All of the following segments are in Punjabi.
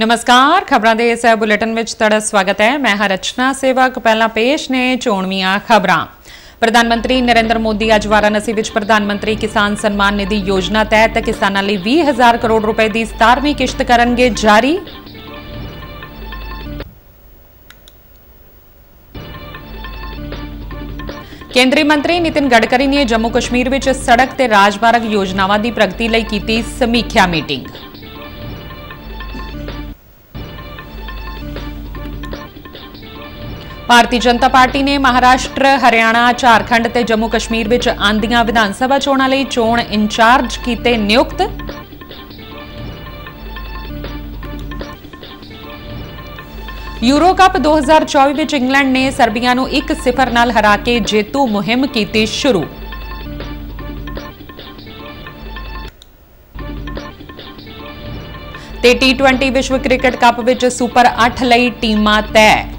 ਨਮਸਕਾਰ ਖਬਰਾਂ ਦੇ ਇਸ ਬੁਲੇਟਿਨ ਵਿੱਚ ਤੁਹਾਡਾ ਸਵਾਗਤ ਹੈ ਮੈਂ ਹਰਚਨਾ ਸੇਵਕ ਪਹਿਲਾਂ ਪੇਸ਼ ਨੇ ਚੋਣਵੀਆਂ ਖਬਰਾਂ ਪ੍ਰਧਾਨ ਮੰਤਰੀ ਨਰਿੰਦਰ ਮੋਦੀ ਅੱਜ ਵਾਰਾਣਸੀ ਵਿੱਚ ਪ੍ਰਧਾਨ ਮੰਤਰੀ ਕਿਸਾਨ ਸਨਮਾਨ ਨਿਧੀ ਯੋਜਨਾ ਤਹਿਤ ਕਿਸਾਨਾਂ ਲਈ 20000 ਕਰੋੜ ਰੁਪਏ ਦੀ 17ਵੀਂ ਕਿਸ਼ਤ ਕਰਨਗੇ ਜਾਰੀ ਕੇਂਦਰੀ ਮੰਤਰੀ ਨਿਤਿਨ ਗਡਕਰੀ ਨੇ ਜੰਮੂ ਕਸ਼ਮੀਰ ਵਿੱਚ ਸੜਕ ਤੇ ਰਾਜਮਾਰਗ ਯੋਜਨਾਵਾਂ ਦੀ ਪ੍ਰਗਤੀ ਲਈ ਕੀਤੀ ਸਮੀਖਿਆ ਮੀਟਿੰਗ ਭਾਰਤੀ ਜਨਤਾ ਪਾਰਟੀ ਨੇ ਮਹਾਰਾਸ਼ਟਰ ਹਰਿਆਣਾ ਝਾਰਖੰਡ ਤੇ ਜੰਮੂ ਕਸ਼ਮੀਰ ਵਿੱਚ ਆਂਦੀਆਂ ਵਿਧਾਨ ਸਭਾ ਚੋਣਾਂ ਲਈ ਚੋਣ ਇੰਚਾਰਜ ਕੀਤੇ ਨਿਯੁਕਤ ਯੂਰੋ ਕੱਪ 2024 ਵਿੱਚ ਇੰਗਲੈਂਡ ਨੇ ਸਰਬੀਆ ਨੂੰ 1-0 ਨਾਲ ਹਰਾ ਕੇ ਜੇਤੂ ਮੁਹਿੰਮ ਕੀਤੀ ਸ਼ੁਰੂ ਤੇ T20 ਵਿਸ਼ਵ ਕ੍ਰਿਕਟ ਕੱਪ ਵਿੱਚ ਸੁਪਰ 8 ਲਈ ਟੀਮਾਂ ਤੈਅ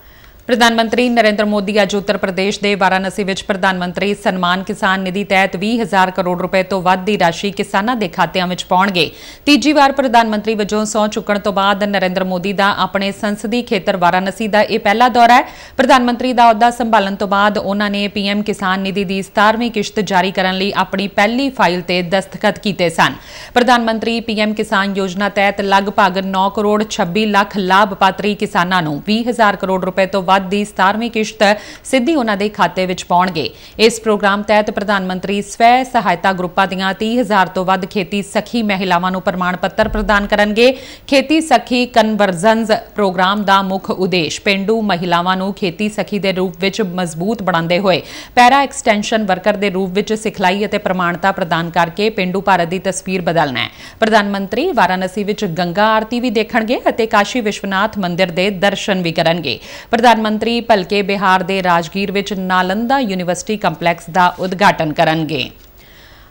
ਪ੍ਰਧਾਨ ਮੰਤਰੀ ਨਰਿੰਦਰ ਮੋਦੀ ਅੱਜ ਉੱਤਰ ਪ੍ਰਦੇਸ਼ ਦੇ ਵਾਰਾਨਸੀ ਵਿੱਚ ਪ੍ਰਧਾਨ ਮੰਤਰੀ ਸਨਮਾਨ ਕਿਸਾਨ ਨਿਧੀ ਤਹਿਤ 20000 ਕਰੋੜ ਰੁਪਏ ਤੋਂ ਵੱਧ ਦੀ ਰਾਸ਼ੀ ਕਿਸਾਨਾਂ ਦੇ ਖਾਤਿਆਂ ਵਿੱਚ ਪਾਉਣਗੇ ਤੀਜੀ ਵਾਰ ਪ੍ਰਧਾਨ ਮੰਤਰੀ ਵਜੋਂ ਸੌਂ ਚੁੱਕਣ ਤੋਂ ਬਾਅਦ ਨਰਿੰਦਰ ਮੋਦੀ ਦਾ ਆਪਣੇ ਸੰਸਦੀ ਖੇਤਰ ਵਾਰਾਨਸੀ ਦਾ ਇਹ ਪਹਿਲਾ ਦੌਰਾ ਹੈ ਪ੍ਰਧਾਨ ਮੰਤਰੀ ਦਾ ਅਹੁਦਾ ਸੰਭਾਲਣ ਤੋਂ ਬਾਅਦ ਉਹਨਾਂ ਨੇ ਪੀਐਮ ਕਿਸਾਨ ਨਿਧੀ ਦੀ 17ਵੀਂ ਕਿਸ਼ਤ ਜਾਰੀ ਕਰਨ ਲਈ ਆਪਣੀ ਪਹਿਲੀ ਫਾਈਲ ਤੇ ਦਸਤਖਤ ਕੀਤੇ ਸਨ ਪ੍ਰਧਾਨ ਮੰਤਰੀ ਪੀਐਮ ਕਿਸਾਨ ਯੋਜਨਾ ਤਹਿਤ ਲਗਭਗ 9 ਕਰੋੜ 26 ਲੱਖ ਲਾਭਪਾਤਰੀ ਕਿਸਾਨਾਂ ਨੂੰ 20000 ਕਰੋੜ ਰੁਪਏ ਤੋਂ ਵੱਧ ਦੀ 17ਵੀਂ ਕਿਸ਼ਤ ਸਿੱਧੀ ਉਹਨਾਂ ਦੇ ਖਾਤੇ ਵਿੱਚ ਪਾਉਣਗੇ ਇਸ ਪ੍ਰੋਗਰਾਮ ਤਹਿਤ ਪ੍ਰਧਾਨ ਮੰਤਰੀ ਸਵੈ ਸਹਾਇਤਾ ਗਰੁੱਪਾਂ ਦੀਆਂ 30000 ਤੋਂ ਵੱਧ ਖੇਤੀ ਸਖੀ ਮਹਿਲਾਵਾਂ ਨੂੰ ਪ੍ਰਮਾਣ ਪੱਤਰ ਪ੍ਰਦਾਨ ਕਰਨਗੇ ਖੇਤੀ ਸਖੀ ਕਨਵਰਜਨਸ ਪ੍ਰੋਗਰਾਮ ਦਾ ਮੁੱਖ ਉਦੇਸ਼ ਪਿੰਡੂ ਮਹਿਲਾਵਾਂ ਨੂੰ ਖੇਤੀ ਸਖੀ ਦੇ ਰੂਪ ਵਿੱਚ ਮਜ਼ਬੂਤ ਬਣਾਉਂਦੇ ਹੋਏ ਪੈਰਾ ਐਕਸਟੈਂਸ਼ਨ ਵਰਕਰ ਦੇ ਰੂਪ ਵਿੱਚ ਸਿਖਲਾਈ ਅਤੇ ਪ੍ਰਮਾਣਤਾ ਪ੍ਰਦਾਨ ਕਰਕੇ ਪਿੰਡੂ ਭਾਰਤ ਦੀ ਤਸਵੀਰ ਬਦਲਣਾ ਹੈ ਪ੍ਰਧਾਨ ਮੰਤਰੀ ਵਾਰਾਣਸੀ ਵਿੱਚ ਗੰਗਾ ਆਰਤੀ ਵੀ ਦੇਖਣਗੇ ਅਤੇ ਕਾਸ਼ੀ ਵਿਸ਼ਵਨਾਥ ਮੰਦਿਰ ਦੇ ਦਰਸ਼ਨ ਵੀ ਕਰਨਗੇ ਪ੍ਰਧਾਨ ਮੰਤਰੀ ਭਲਕੇ ਬਿਹਾਰ ਦੇ ਰਾਜਗੀਰ ਵਿੱਚ ਨਾਲੰਦਾ ਯੂਨੀਵਰਸਿਟੀ ਕੰਪਲੈਕਸ ਦਾ ਉਦਘਾਟਨ ਕਰਨਗੇ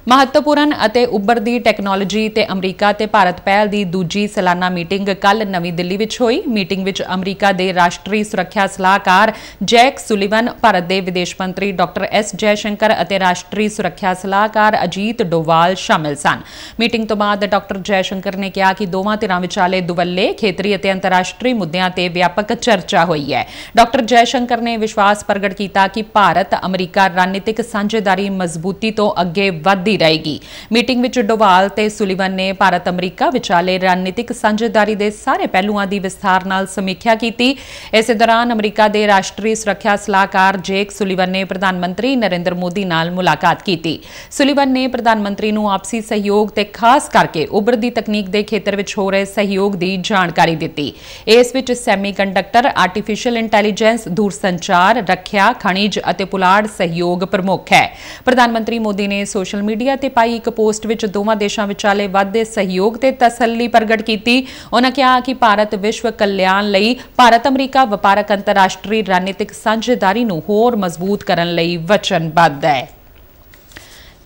ਮਹੱਤਵਪੂਰਨ ਅਤੇ ਉੱਭਰਦੀ ਟੈਕਨੋਲੋਜੀ ਤੇ ਅਮਰੀਕਾ ਤੇ ਭਾਰਤ ਪਹਿਲ ਦੀ ਦੂਜੀ ਸਾਲਾਨਾ ਮੀਟਿੰਗ ਕੱਲ ਨਵੀਂ ਦਿੱਲੀ ਵਿੱਚ ਹੋਈ ਮੀਟਿੰਗ ਵਿੱਚ ਅਮਰੀਕਾ ਦੇ ਰਾਸ਼ਟਰੀ ਸੁਰੱਖਿਆ ਸਲਾਹਕਾਰ ਜੈਕ ਸੁਲੀਵਨ ਭਾਰਤ ਦੇ ਵਿਦੇਸ਼ ਮੰਤਰੀ ਡਾਕਟਰ ਐਸ ਜੈ ਸ਼ੰਕਰ ਅਤੇ ਰਾਸ਼ਟਰੀ ਸੁਰੱਖਿਆ ਸਲਾਹਕਾਰ ਅਜੀਤ ਡੋਵਾਲ ਸ਼ਾਮਲ ਸਨ ਮੀਟਿੰਗ ਤੋਂ ਬਾਅਦ ਡਾਕਟਰ ਜੈ ਸ਼ੰਕਰ ਨੇ ਕਿਹਾ ਕਿ ਦੋਵਾਂ ਧਿਰਾਂ ਵਿਚਾਲੇ ਦੁਵੱਲੇ ਖੇਤਰੀ ਅਤੇ ਅੰਤਰਰਾਸ਼ਟਰੀ ਮੁੱਦਿਆਂ ਤੇ ਵਿਆਪਕ ਚਰਚਾ ਹੋਈ ਹੈ ਡਾਕਟਰ ਜੈ ਸ਼ੰਕਰ ਨੇ ਵਿਸ਼ਵਾਸ ਪ੍ਰਗਟ ਕੀਤਾ ਕਿ ਭਾਰਤ ਅਮਰੀਕਾ ਰਣਨੀਤਿਕ ਸਾਂਝੇਦਾਰੀ ਮਜ਼ਬੂਤੀ ਤੋਂ ਅੱਗੇ ਵਧਦੀ ਵਧਦੀ ਰਹੇਗੀ ਮੀਟਿੰਗ ਵਿੱਚ ਡੋਵਾਲ ਤੇ ਸੁਲੀਵਨ ਨੇ ਭਾਰਤ ਅਮਰੀਕਾ ਵਿਚਾਲੇ ਰਣਨੀਤਿਕ ਸਾਂਝੇਦਾਰੀ ਦੇ ਸਾਰੇ ਪਹਿਲੂਆਂ ਦੀ ਵਿਸਥਾਰ ਨਾਲ ਸਮੀਖਿਆ ਕੀਤੀ ਇਸੇ ਦੌਰਾਨ ਅਮਰੀਕਾ ਦੇ ਰਾਸ਼ਟਰੀ ਸੁਰੱਖਿਆ ਸਲਾਹਕਾਰ ਜੇਕ ਸੁਲੀਵਨ ਨੇ ਪ੍ਰਧਾਨ ਮੰਤਰੀ ਨਰਿੰਦਰ ਮੋਦੀ ਨਾਲ ਮੁਲਾਕਾਤ ਕੀਤੀ ਸੁਲੀਵਨ ਨੇ ਪ੍ਰਧਾਨ ਮੰਤਰੀ ਨੂੰ ਆਪਸੀ ਸਹਿਯੋਗ ਤੇ ਖਾਸ ਕਰਕੇ ਉਭਰਦੀ ਤਕਨੀਕ ਦੇ ਖੇਤਰ ਵਿੱਚ ਹੋ ਰਹੇ ਸਹਿਯੋਗ ਦੀ ਜਾਣਕਾਰੀ ਦਿੱਤੀ ਇਸ ਵਿੱਚ ਸੈਮੀਕੰਡਕਟਰ ਆਰਟੀਫੀਸ਼ੀਅਲ ਇੰਟੈਲੀਜੈਂਸ ਦੂਰਸੰਚਾਰ ਰੱਖਿਆ ਖਣਿਜ ਅਤੇ ਪੁਲਾੜ ਸਹਿਯੋਗ ਪ੍ਰਮੁੱਖ ਹੈ ਪ੍ਰਧਾਨ ਮੰਤਰੀ ਮੋਦੀ ਨੇ ਸੋਸ਼ਲ ਮੀਡੀਆ ਮੀਡੀਆ ਤੇ ਪਾਈ ਇੱਕ ਪੋਸਟ ਵਿੱਚ ਦੋਵਾਂ ਦੇਸ਼ਾਂ ਵਿਚਾਲੇ ਵਾਧੇ ਸਹਿਯੋਗ ਤੇ ਤਸੱਲੀ ਪ੍ਰਗਟ ਕੀਤੀ ਉਹਨਾਂ ਕਿਹਾ ਕਿ ਭਾਰਤ ਵਿਸ਼ਵ ਕਲਿਆਣ ਲਈ ਭਾਰਤ ਅਮਰੀਕਾ ਵਪਾਰਕ ਅੰਤਰਰਾਸ਼ਟਰੀ ਰਣਨੀਤਿਕ ਸਾਂਝੇਦਾਰੀ ਨੂੰ ਹੋਰ ਮਜ਼ਬੂਤ ਕਰਨ ਲਈ ਵਚਨਬੱਧ ਹੈ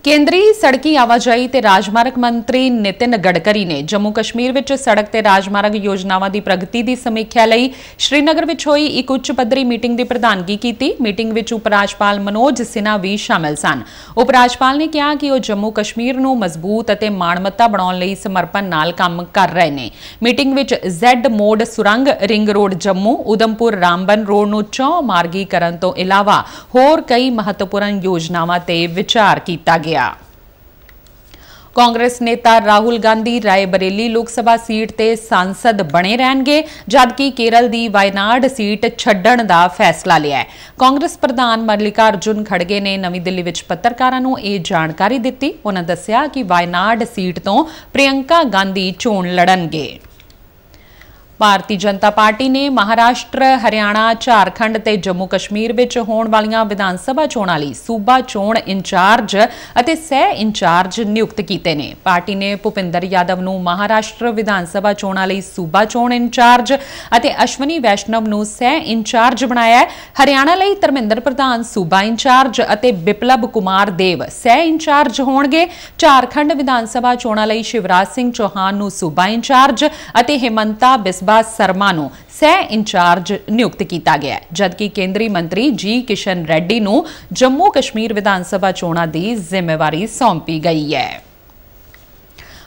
ਕੇਂਦਰੀ ਸੜਕੀ ਆਵਾਜਾਈ ਤੇ ਰਾਜਮਾਰਗ ਮੰਤਰੀ ਨਿਤਿਨ ਗੜਕਰੀ ਨੇ ਜੰਮੂ ਕਸ਼ਮੀਰ ਵਿੱਚ ਸੜਕ ਤੇ ਰਾਜਮਾਰਗ ਯੋਜਨਾਵਾਂ ਦੀ ਪ੍ਰਗਤੀ ਦੀ ਸਮੀਖਿਆ ਲਈ ਸ਼੍ਰੀਨਗਰ ਵਿੱਚ ਹੋਈ ਇੱਕ ਉੱਚ ਪੱਧਰੀ ਮੀਟਿੰਗ ਦੀ ਪ੍ਰਧਾਨਗੀ ਕੀਤੀ ਮੀਟਿੰਗ ਵਿੱਚ ਉਪ ਰਾਜਪਾਲ ਮਨੋਜ ਸਿਨਾ ਵੀ ਸ਼ਾਮਲ ਸਨ ਉਪ ਰਾਜਪਾਲ ਨੇ ਕਿਹਾ ਕਿ ਉਹ ਜੰਮੂ ਕਸ਼ਮੀਰ ਨੂੰ ਮਜ਼ਬੂਤ ਅਤੇ ਮਾਣਮੱਤਾ ਬਣਾਉਣ ਲਈ ਸਮਰਪਣ ਨਾਲ ਕੰਮ ਕਰ ਰਹੇ ਨੇ ਮੀਟਿੰਗ ਵਿੱਚ ਜ਼ੈਡ ਮੋਡ ਸੁਰੰਗ ring road Jammu Udhampur Ramban road ਨੂੰ ਚੌ ਮਾਰਗੀਕਰਨ ਤੋਂ ਇਲਾਵਾ ਹੋਰ ਕਈ ਮਹੱਤਵਪੂਰਨ ਯੋਜਨਾਵਾਂ ਤੇ ਵਿਚਾਰ ਕੀਤਾ ਗਿਆ ਗਿਆ ਕਾਂਗਰਸ ਨੇਤਾ ਰਾਹੁਲ ਗਾਂਧੀ ਰਾਏਬਰੇਲੀ ਲੋਕ ਸਭਾ ਸੀਟ ਤੇ ਸੰਸਦ ਬਣੇ ਰਹਿਣਗੇ ਜਦਕਿ ਕੇਰਲ ਦੀ ਵਾਇਨਾਡ ਸੀਟ ਛੱਡਣ ਦਾ ਫੈਸਲਾ ਲਿਆ ਹੈ ਕਾਂਗਰਸ ਪ੍ਰਧਾਨ ਮਰਲਿਕਾ ਅਰਜੁਨ ਖੜਗੇ ਨੇ ਨਵੀਂ ਦਿੱਲੀ ਵਿੱਚ ਪੱਤਰਕਾਰਾਂ ਨੂੰ ਇਹ ਜਾਣਕਾਰੀ ਦਿੱਤੀ ਉਹਨਾਂ ਦੱਸਿਆ ਕਿ ਵਾਇਨਾਡ ਸੀਟ ਤੋਂ ਪ੍ਰਿਯੰਕਾ ਗਾਂਧੀ ਚੋਣ ਲੜਨਗੇ ਭਾਰਤੀ ਜਨਤਾ ਪਾਰਟੀ ਨੇ ਮਹਾਰਾਸ਼ਟਰ, ਹਰਿਆਣਾ, ਝਾਰਖੰਡ ਤੇ ਜੰਮੂ ਕਸ਼ਮੀਰ ਵਿੱਚ ਹੋਣ ਵਾਲੀਆਂ ਵਿਧਾਨ ਸਭਾ ਚੋਣਾਂ ਲਈ ਸੂਬਾ ਚੋਣ ਇੰਚਾਰਜ ਅਤੇ ਸਹਿ ਇੰਚਾਰਜ ਨਿਯੁਕਤ ਕੀਤੇ ਨੇ। ਪਾਰਟੀ ਨੇ ਭੁਪਿੰਦਰ ਯਾਦਵ ਨੂੰ ਮਹਾਰਾਸ਼ਟਰ ਵਿਧਾਨ ਸਭਾ ਚੋਣਾਂ ਲਈ ਸੂਬਾ ਚੋਣ ਇੰਚਾਰਜ ਅਤੇ ਅਸ਼ਵਨੀ ਵੈਸ਼ਨਵ ਨੂੰ ਸਹਿ ਇੰਚਾਰਜ ਬਣਾਇਆ ਹੈ। ਹਰਿਆਣਾ ਲਈ ਧਰਮਿੰਦਰ ਪ੍ਰਧਾਨ ਸੂਬਾ ਇੰਚਾਰਜ ਅਤੇ ਬਿਪਲਬ ਕੁਮਾਰ ਦੇਵ ਸਹਿ ਇੰਚਾਰਜ ਹੋਣਗੇ। ਝਾਰਖੰਡ ਵਿਧਾਨ ਸਭਾ ਚੋਣਾਂ ਲਈ ਸ਼ਿਵਰਾਜ ਸਿੰਘ ਚੌਹਾਨ ਨੂੰ ਸੂਬਾ ਇੰਚਾਰਜ ਅਤੇ ਹਿਮੰਤਾ ਮਿਸਬਾ ਸਰਮਾ ਨੂੰ ਸਹਿ ਇੰਚਾਰਜ ਨਿਯੁਕਤ ਕੀਤਾ ਗਿਆ ਹੈ ਜਦਕਿ ਕੇਂਦਰੀ ਮੰਤਰੀ ਜੀ ਕਿਸ਼ਨ ਰੈੱਡੀ ਨੂੰ ਜੰਮੂ ਕਸ਼ਮੀਰ ਵਿਧਾਨ ਸਭਾ ਚੋਣਾਂ ਦੀ ਜ਼ਿੰਮੇਵਾਰੀ ਸੌਂਪੀ ਗਈ ਹੈ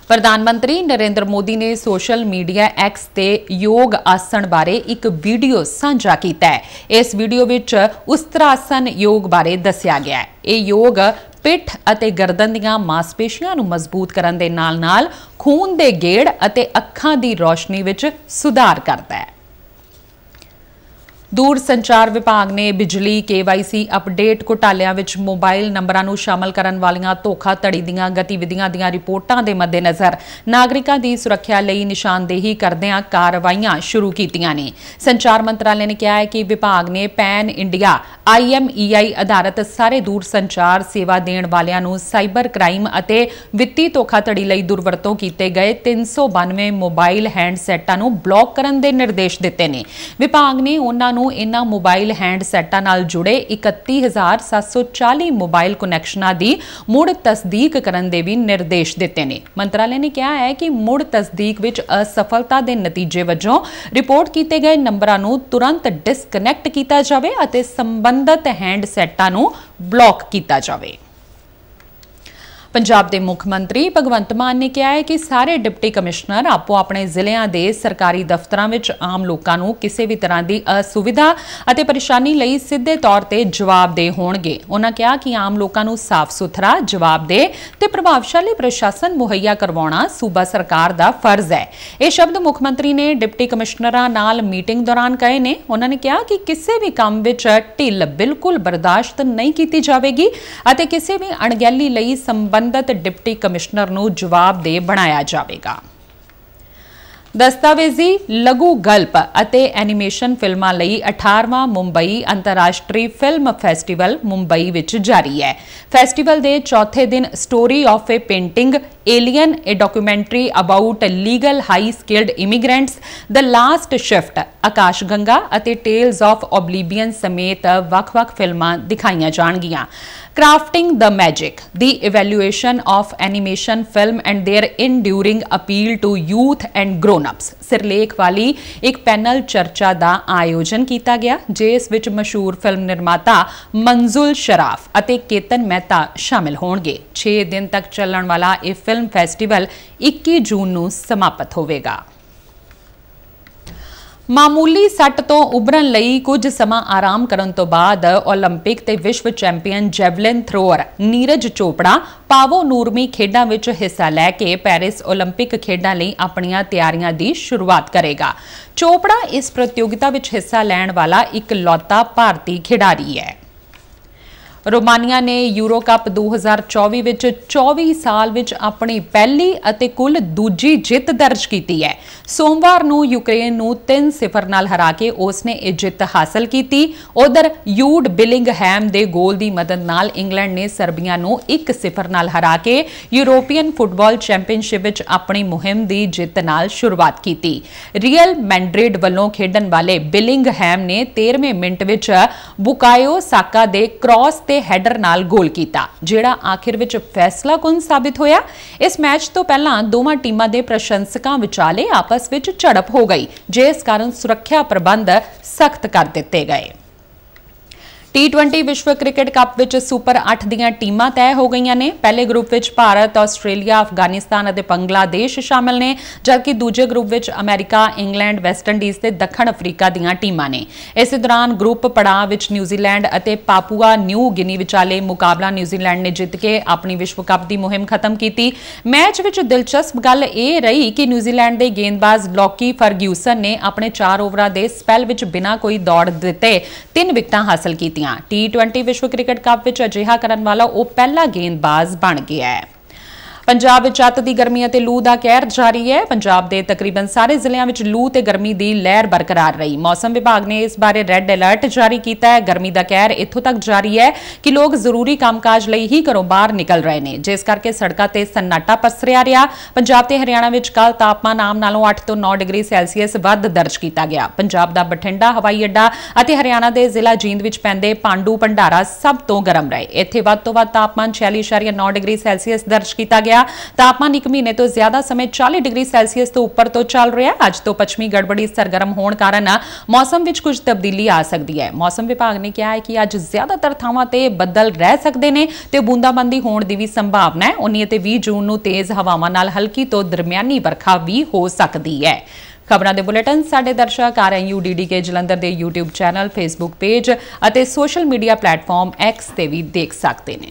ਪ੍ਰਧਾਨ ਮੰਤਰੀ ਨਰਿੰਦਰ ਮੋਦੀ ਨੇ ਸੋਸ਼ਲ ਮੀਡੀਆ ਐਕਸ ਤੇ ਯੋਗ ਆਸਣ ਬਾਰੇ ਇੱਕ ਵੀਡੀਓ ਸਾਂਝਾ ਕੀਤਾ ਹੈ ਇਸ ਵੀਡੀਓ ਵਿੱਚ ਉਸਤਰਾਸਨ ਯੋਗ ਬਾਰੇ ਦੱਸਿਆ ਗਿਆ ਹੈ ਇਹ ਯੋਗ ਪਿੱਠ ਅਤੇ ਗਰਦਨ ਦੀਆਂ ਮਾਸਪੇਸ਼ੀਆਂ ਨੂੰ ਮਜ਼ਬੂਤ ਕਰਨ ਦੇ ਨਾਲ-ਨਾਲ ਖੂਨ ਦੇ ਗੇੜ ਅਤੇ ਅੱਖਾਂ ਦੀ ਰੋਸ਼ਨੀ ਵਿੱਚ ਸੁਧਾਰ ਕਰਦਾ ਹੈ ਦੂਰ ਸੰਚਾਰ ਵਿਭਾਗ ਨੇ ਬਿਜਲੀ ਕੇਵਾਈਸੀ ਅਪਡੇਟ ਘੁਟਾਲਿਆਂ ਵਿੱਚ ਮੋਬਾਈਲ ਨੰਬਰਾਂ ਨੂੰ ਸ਼ਾਮਲ ਕਰਨ ਵਾਲੀਆਂ ਧੋਖਾਧੜੀ ਦੀਆਂ ਗਤੀਵਿਧੀਆਂ ਦੀਆਂ ਰਿਪੋਰਟਾਂ ਦੇ ਮੱਦੇਨਜ਼ਰ ਨਾਗਰਿਕਾਂ ਦੀ ਸੁਰੱਖਿਆ ਲਈ ਨਿਸ਼ਾਨਦੇਹੀ ਕਰਦਿਆਂ ਕਾਰਵਾਈਆਂ ਸ਼ੁਰੂ ਕੀਤੀਆਂ ਨੇ ਸੰਚਾਰ ਮੰਤਰਾਲੇ ਨੇ ਕਿਹਾ ਹੈ ਕਿ ਵਿਭਾਗ ਨੇ ਪੈਨ ਇੰਡੀਆ ਆਈਐਮਈਆਈ ਅਧਾਰਤ ਸਾਰੇ ਦੂਰ ਸੰਚਾਰ ਸੇਵਾ ਦੇਣ ਵਾਲਿਆਂ ਨੂੰ ਸਾਈਬਰ ਕ੍ਰਾਈਮ ਅਤੇ ਵਿੱਤੀ ਧੋਖਾਧੜੀ ਲਈ ਦੁਰਵਰਤੋਂ ਕੀਤੇ ਗਏ 392 ਮੋਬਾਈਲ ਹੈਂਡਸੈਟਾਂ ਨੂੰ ਬਲੌਕ ਕਰਨ ਦੇ ਨਿਰਦੇਸ਼ ਦਿੱਤੇ ਨੇ ਵਿਭਾਗ ਨੇ ਉਹਨਾਂ ਨੂੰ ਇਹਨਾਂ ਮੋਬਾਈਲ ਹੈਂਡਸੈਟਾਂ ਨਾਲ ਜੁੜੇ 31740 ਮੋਬਾਈਲ ਕਨੈਕਸ਼ਨਾਂ ਦੀ ਮੁੜ ਤਸਦੀਕ ਕਰਨ ਦੇ ਵੀ ਨਿਰਦੇਸ਼ ਦਿੱਤੇ ਨੇ ਮੰਤਰਾਲੇ ਨੇ ਕਿਹਾ ਹੈ ਕਿ ਮੁੜ ਤਸਦੀਕ ਵਿੱਚ ਅਸਫਲਤਾ ਦੇ ਨਤੀਜੇ ਵਜੋਂ ਰਿਪੋਰਟ ਕੀਤੇ ਗਏ ਨੰਬਰਾਂ ਨੂੰ ਤੁਰੰਤ ਡਿਸਕਨੈਕਟ ਕੀਤਾ ਜਾਵੇ ਅਤੇ ਸੰਬੰਧਤ ਹੈਂਡਸੈਟਾਂ ਨੂੰ ਬਲੌਕ ਕੀਤਾ ਜਾਵੇ ਪੰਜਾਬ ਦੇ ਮੁੱਖ ਮੰਤਰੀ ਭਗਵੰਤ ਮਾਨ ਨੇ ਕਿਹਾ ਹੈ ਕਿ ਸਾਰੇ ਡਿਪਟੀ ਕਮਿਸ਼ਨਰ ਆਪੋ ਆਪਣੇ ਜ਼ਿਲ੍ਹਿਆਂ ਦੇ ਸਰਕਾਰੀ ਦਫ਼ਤਰਾਂ ਵਿੱਚ ਆਮ ਲੋਕਾਂ ਨੂੰ ਕਿਸੇ ਵੀ ਤਰ੍ਹਾਂ ਦੀ ਅਸੁਵਿਧਾ ਅਤੇ ਪਰੇਸ਼ਾਨੀ ਲਈ ਸਿੱਧੇ ਤੌਰ ਤੇ ਜਵਾਬਦੇਹ ਹੋਣਗੇ ਉਹਨਾਂ ਕਿਹਾ ਕਿ ਆਮ ਲੋਕਾਂ ਨੂੰ ਸਾਫ਼ ਸੁਥਰਾ ਦੇ ਤੇ ਪ੍ਰਭਾਵਸ਼ਾਲੀ ਪ੍ਰਸ਼ਾਸਨ ਮੁਹੱਈਆ ਕਰਵਾਉਣਾ ਸੂਬਾ ਸਰਕਾਰ ਦਾ ਫਰਜ਼ ਹੈ ਇਹ ਸ਼ਬਦ ਮੁੱਖ ਮੰਤਰੀ ਨੇ ਡਿਪਟੀ ਕਮਿਸ਼ਨਰਾਂ ਨਾਲ ਮੀਟਿੰਗ ਦੌਰਾਨ ਕਹੇ ਨੇ ਉਹਨਾਂ ਨੇ ਕਿਹਾ ਕਿ ਕਿਸੇ ਵੀ ਕੰਮ ਵਿੱਚ ਢਿੱਲ ਬਿਲਕੁਲ ਬਰਦਾਸ਼ਤ ਨਹੀਂ ਕੀਤੀ ਜਾਵੇਗੀ ਅਤੇ ਕਿਸੇ ਵੀ ਅਣਗਹਿਲੀ ਲਈ ਸੰਬੰਧ ਸੰਬੰਧਤ ਡਿਪਟੀ ਕਮਿਸ਼ਨਰ ਨੂੰ ਜਵਾਬਦੇ ਬਣਾਇਆ ਜਾਵੇਗਾ ਦਸਤਾਵੇਜ਼ੀ ਲਘੂ ਗਲਪ ਅਤੇ ਐਨੀਮੇਸ਼ਨ ਫਿਲਮਾਂ ਲਈ 18ਵਾਂ ਮੁੰਬਈ ਅੰਤਰਰਾਸ਼ਟਰੀ ਫਿਲਮ ਫੈਸਟੀਵਲ ਮੁੰਬਈ ਵਿੱਚ ਜਾਰੀ ਹੈ ਫੈਸਟੀਵਲ ਦੇ ਚੌਥੇ ਦਿਨ story of a painting alien a documentary about legal high skilled immigrants the last shift Akash Ganga ਅਤੇ ਟੇਲਸ ਆਫ ਓਬਲੀਬੀਅਨ ਸਮੇਤ ਵੱਖ-ਵੱਖ ਫਿਲਮਾਂ ਦਿਖਾਈਆਂ ਜਾਣਗੀਆਂ crafting the magic the evaluation of animation film and their enduring appeal to youth and growth ਗਰੋਨਅਪਸ ਸਿਰਲੇਖ ਵਾਲੀ ਇੱਕ ਪੈਨਲ ਚਰਚਾ ਦਾ ਆਯੋਜਨ ਕੀਤਾ ਗਿਆ ਜਿਸ ਵਿੱਚ ਮਸ਼ਹੂਰ ਫਿਲਮ ਨਿਰਮਾਤਾ ਮਨਜ਼ੂਲ ਸ਼ਰਾਫ ਅਤੇ ਕੇਤਨ ਮਹਿਤਾ ਸ਼ਾਮਿਲ ਹੋਣਗੇ 6 ਦਿਨ ਤੱਕ ਚੱਲਣ ਵਾਲਾ ਇਹ ਫਿਲਮ ਫੈਸਟੀਵਲ 21 ਜੂਨ ਨੂੰ ਸਮਾਪਤ ਹੋਵੇਗਾ ਮਾਮੂਲੀ ਸੱਟ ਤੋਂ ਉਭਰਨ ਲਈ ਕੁਝ ਸਮਾਂ ਆਰਾਮ ਕਰਨ ਤੋਂ ਬਾਅਦ 올림픽 ਤੇ ਵਿਸ਼ਵ champion javelin thrower Neeraj Chopra Paavo Nurmi ਖੇਡਾਂ ਵਿੱਚ ਹਿੱਸਾ ਲੈ ਕੇ ਪੈਰਿਸ 올림픽 ਖੇਡਾਂ ਲਈ ਆਪਣੀਆਂ ਤਿਆਰੀਆਂ ਦੀ ਸ਼ੁਰੂਆਤ ਕਰੇਗਾ ਚੋਪੜਾ ਇਸ ਪ੍ਰਤੀਯੋਗਿਤਾ ਵਿੱਚ ਹਿੱਸਾ ਲੈਣ ਵਾਲਾ ਇਕਲੌਤਾ ਭਾਰਤੀ ਖਿਡਾਰੀ ਹੈ ਰੋਮਾਨੀਆ ਨੇ ਯੂਰੋ ਕੱਪ 2024 ਵਿੱਚ 24 ਸਾਲ ਵਿੱਚ ਆਪਣੀ ਪਹਿਲੀ ਅਤੇ ਕੁੱਲ ਦੂਜੀ ਜਿੱਤ ਦਰਜ ਕੀਤੀ ਹੈ ਸੋਮਵਾਰ ਨੂੰ ਯੂਕਰੇਨ ਨੂੰ 3-0 ਨਾਲ ਹਰਾ ਕੇ ਉਸ ਨੇ ਇਹ ਜਿੱਤ ਹਾਸਲ ਕੀਤੀ ਉਧਰ ਯੂਡ ਬਿਲਿੰਗਹੈਮ ਦੇ ਗੋਲ ਦੀ ਮਦਦ ਨਾਲ ਇੰਗਲੈਂਡ ਨੇ ਸਰਬੀਆ ਨੂੰ 1-0 ਨਾਲ ਹਰਾ ਕੇ ਯੂਰੋਪੀਅਨ ਫੁੱਟਬਾਲ ਚੈਂਪੀਅਨਸ਼ਿਪ ਵਿੱਚ ਆਪਣੀ ਮੁਹਿੰਮ ਦੀ ਜਿੱਤ ਨਾਲ ਸ਼ੁਰੂਆਤ ਕੀਤੀ ਰੀਅਲ ਮੈਂਡ੍ਰਿਡ ਵੱਲੋਂ ਖੇਡਣ ਵਾਲੇ ਬਿਲਿੰਗਹੈਮ ਨੇ 13ਵੇਂ ਮਿੰਟ ਵਿੱਚ ਬੁਕਾਇਓ ਸਾਕਾ ਦੇ ਕ੍ਰਾਸ ਤੇ ਦੇ ਹੈਡਰ ਨਾਲ ਗੋਲ ਕੀਤਾ ਜਿਹੜਾ ਆਖਿਰ ਵਿੱਚ ਫੈਸਲਾ ਕੁੰਨ ਸਾਬਿਤ ਹੋਇਆ ਇਸ ਮੈਚ ਤੋਂ ਪਹਿਲਾਂ ਦੋਵਾਂ ਟੀਮਾਂ ਦੇ ਪ੍ਰਸ਼ੰਸਕਾਂ ਵਿਚਾਲੇ ਆਪਸ ਵਿੱਚ ਝੜਪ ਹੋ ਗਈ ਜਿਸ ਕਾਰਨ ਸੁਰੱਖਿਆ ਪ੍ਰਬੰਧ ਸਖਤ ਕਰ ਦਿੱਤੇ ਗਏ T20 ਵਿਸ਼ਵ ਕ੍ਰਿਕਟ ਕੱਪ ਵਿੱਚ ਸੁਪਰ 8 ਦੀਆਂ ਟੀਮਾਂ ਤੈਅ ਹੋ ਗਈਆਂ ਨੇ ਪਹਿਲੇ ਗਰੁੱਪ ਵਿੱਚ ਭਾਰਤ ਆਸਟ੍ਰੇਲੀਆ ਅਫਗਾਨਿਸਤਾਨ ਅਤੇ ਬੰਗਲਾਦੇਸ਼ ਸ਼ਾਮਲ ਨੇ ਜਦਕਿ ਦੂਜੇ ਗਰੁੱਪ ਵਿੱਚ ਅਮਰੀਕਾ ਇੰਗਲੈਂਡ ਵੈਸਟ ਇੰਡੀਜ਼ ਤੇ ਦੱਖਣ ਅਫਰੀਕਾ ਦੀਆਂ ਟੀਮਾਂ ਨੇ ਇਸੇ ਦੌਰਾਨ ਗਰੁੱਪ ਪੜਾਅ ਵਿੱਚ ਨਿਊਜ਼ੀਲੈਂਡ ਅਤੇ ਪਾਪੂਆ ਨਿਊ ਗਿਨੀ ਵਿਚਾਲੇ ਮੁਕਾਬਲਾ ਨਿਊਜ਼ੀਲੈਂਡ ਨੇ ਜਿੱਤ ਕੇ ਆਪਣੀ ਵਿਸ਼ਵ ਕੱਪ ਦੀ ਮੁਹਿੰਮ ਖਤਮ ਕੀਤੀ ਮੈਚ ਵਿੱਚ ਦਿਲਚਸਪ ਗੱਲ ਇਹ ਰਹੀ ਕਿ ਨਿਊਜ਼ੀਲੈਂਡ ਦੇ ਗੇਂਦਬਾਜ਼ ਲੌਕੀ ਫਰਗਿਊਸਨ ਨੇ ਆਪਣੇ 4 ਓਵਰਾਂ ਦੇ ਸਪੈਲ ਵਿੱਚ ਬਿਨਾਂ ਕੋਈ ਦੌੜ ਦਿੱਤੇ 3 ਵਿਕਟਾਂ ਹਾਸਲ ਕੀਤੀਆਂ ਟੀਆਂ ਟੀ20 ਵਿਸ਼ਵ ਕ੍ਰਿਕਟ ਕੱਪ ਵਿੱਚ ਅਜਿਹਾ ਕਰਨ ਵਾਲਾ ਉਹ ਪਹਿਲਾ ਗੇਂਦਬਾਜ਼ ਬਣ ਗਿਆ ਹੈ ਪੰਜਾਬ ਵਿੱਚ ਅੱਤ ਦੀ ਗਰਮੀ ਅਤੇ ਲੂ ਦਾ ਕਹਿਰ ਜਾਰੀ ਹੈ ਪੰਜਾਬ ਦੇ ਤਕਰੀਬਨ ਸਾਰੇ ਜ਼ਿਲ੍ਹਿਆਂ ਵਿੱਚ ਲੂ ਤੇ ਗਰਮੀ ਦੀ ਲਹਿਰ ਬਰਕਰਾਰ ਰਹੀ ਮੌਸਮ ਵਿਭਾਗ ਨੇ ਇਸ ਬਾਰੇ ਰੈੱਡ ਅਲਰਟ ਜਾਰੀ ਕੀਤਾ ਹੈ ਗਰਮੀ ਦਾ ਕਹਿਰ ਇੱਥੋਂ ਤੱਕ ਜਾਰੀ ਹੈ ਕਿ ਲੋਕ ਜ਼ਰੂਰੀ ਕੰਮਕਾਜ ਲਈ ਹੀ ਘਰੋਂ ਬਾਹਰ ਨਿਕਲ ਰਹੇ ਨੇ ਜਿਸ ਕਰਕੇ ਸੜਕਾਂ ਤੇ ਸੰਨਾਟਾ ਪਸਰਿਆ ਰਿਹਾ ਪੰਜਾਬ ਤੇ ਹਰਿਆਣਾ ਵਿੱਚ ਕੱਲ ਤਾਪਮਾਨ ਆਮ ਨਾਲੋਂ 8 ਤੋਂ 9 ਡਿਗਰੀ ਸੈਲਸੀਅਸ ਵੱਧ ਦਰਜ ਕੀਤਾ ਗਿਆ ਪੰਜਾਬ ਦਾ ਬਠਿੰਡਾ ਹਵਾਈ ਅੱਡਾ ਅਤੇ ਹਰਿਆਣਾ ਦੇ ਜ਼ਿਲ੍ਹਾ ਜੀਂਦ ਵਿੱਚ ਪੈਂਦੇ ਪਾਂਡੂ ਭੰਡਾਰਾ ਸਭ ਤੋਂ ਗਰਮ ਰਹੇ ਇੱਥੇ ਵੱਧ ਤੋਂ ਵੱਧ ਤਾਪਮਾਨ 46.9 ਡਿਗਰੀ ਸੈਲਸੀਅਸ ਦਰਜ ਕੀਤਾ ਗਿਆ ਰਿਹਾ ਤਾਪਮਾਨ 1 ਮਹੀਨੇ ਤੋਂ ਜ਼ਿਆਦਾ ਸਮੇਂ 40 ਡਿਗਰੀ ਸੈਲਸੀਅਸ ਤੋਂ ਉੱਪਰ ਤੋਂ ਚੱਲ ਰਿਹਾ ਹੈ ਅੱਜ ਤੋਂ ਪੱਛਮੀ ਗੜਬੜੀ ਸਰਗਰਮ ਹੋਣ ਕਾਰਨ ਮੌਸਮ ਵਿੱਚ ਕੁਝ ਤਬਦੀਲੀ ਆ ਸਕਦੀ ਹੈ ਮੌਸਮ ਵਿਭਾਗ ਨੇ ਕਿਹਾ ਹੈ ਕਿ ਅੱਜ ਜ਼ਿਆਦਾਤਰ ਥਾਵਾਂ ਤੇ ਬੱਦਲ ਰਹਿ ਸਕਦੇ ਨੇ ਤੇ ਬੂੰਦਾਬੰਦੀ ਹੋਣ ਦੀ ਵੀ ਸੰਭਾਵਨਾ ਹੈ 19 ਤੇ 20 ਜੂਨ ਨੂੰ ਤੇਜ਼ ਹਵਾਵਾਂ ਨਾਲ ਹਲਕੀ ਤੋਂ ਦਰਮਿਆਨੀ ਵਰਖਾ ਵੀ ਹੋ ਸਕਦੀ ਹੈ ਖਬਰਾਂ ਦੇ ਬੁਲੇਟਿਨ ਸਾਡੇ ਦਰਸ਼ਕ ਆ ਰਹੇ ਕੇ ਜਲੰਧਰ ਦੇ YouTube ਚੈਨਲ Facebook ਪੇਜ ਅਤੇ ਸੋਸ਼ਲ ਮੀਡੀਆ ਪਲੇਟਫਾਰਮ X ਤੇ ਵੀ ਦੇਖ ਸਕਦੇ ਨੇ